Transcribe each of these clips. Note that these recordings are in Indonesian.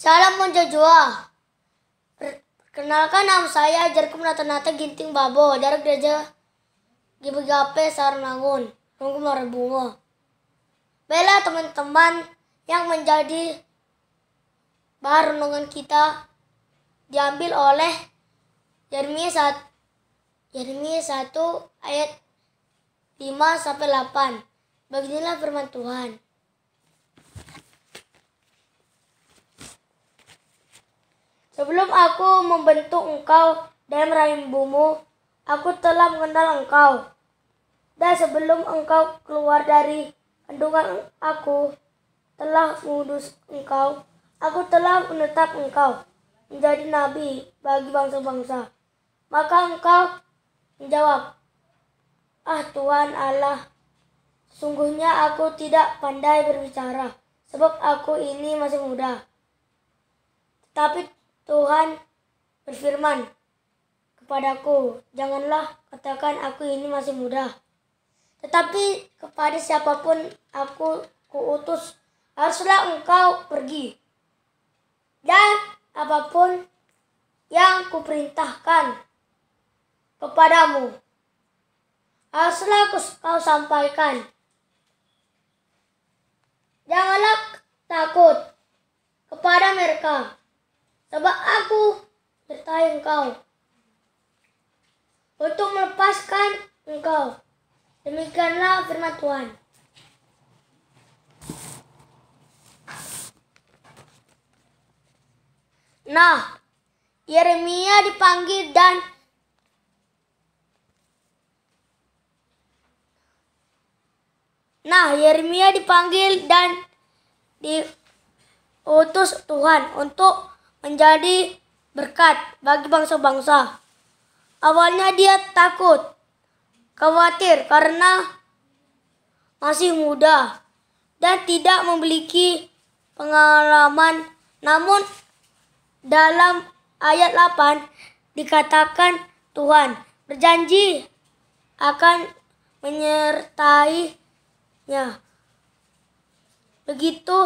Salam Monjajua. Perkenalkan nama saya Jarkum Nata-Nata Ginting Babo dari gereja Gibegape Sarnangun, Rungku Marabungo. Bela teman-teman yang menjadi bahan renungan kita diambil oleh Yeremia 1, Yeremia 1 ayat 5 sampai 8. Beginilah firman Tuhan. Sebelum aku membentuk engkau dan rahim bumu, aku telah mengenal engkau. Dan sebelum engkau keluar dari kandungan aku, telah mengudus engkau, aku telah menetap engkau menjadi nabi bagi bangsa-bangsa. Maka engkau menjawab, Ah Tuhan Allah, sungguhnya aku tidak pandai berbicara, sebab aku ini masih muda. Tetapi Tuhan berfirman kepadaku, janganlah katakan aku ini masih muda. Tetapi kepada siapapun aku kuutus, haruslah engkau pergi. Dan apapun yang kuperintahkan kepadamu, haruslah kau sampaikan. Janganlah takut kepada mereka aku, bertanya engkau. Untuk melepaskan engkau. Demikianlah firman Tuhan. Nah, Yeremia dipanggil dan Nah, Yeremia dipanggil dan diutus Tuhan untuk menjadi berkat bagi bangsa-bangsa. Awalnya dia takut, khawatir karena masih muda dan tidak memiliki pengalaman. Namun dalam ayat 8 dikatakan Tuhan berjanji akan menyertainya. Begitu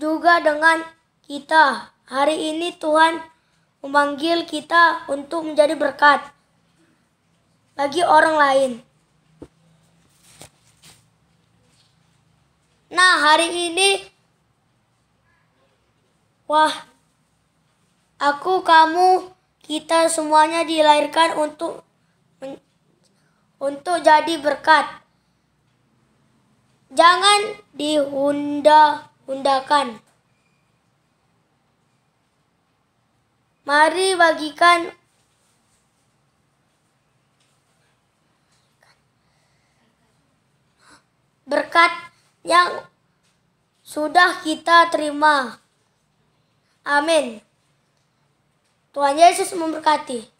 juga dengan kita. Hari ini Tuhan memanggil kita untuk menjadi berkat bagi orang lain. Nah, hari ini wah aku, kamu, kita semuanya dilahirkan untuk untuk jadi berkat. Jangan dihunda-hundakan. Mari bagikan berkat yang sudah kita terima. Amin. Tuhan Yesus memberkati.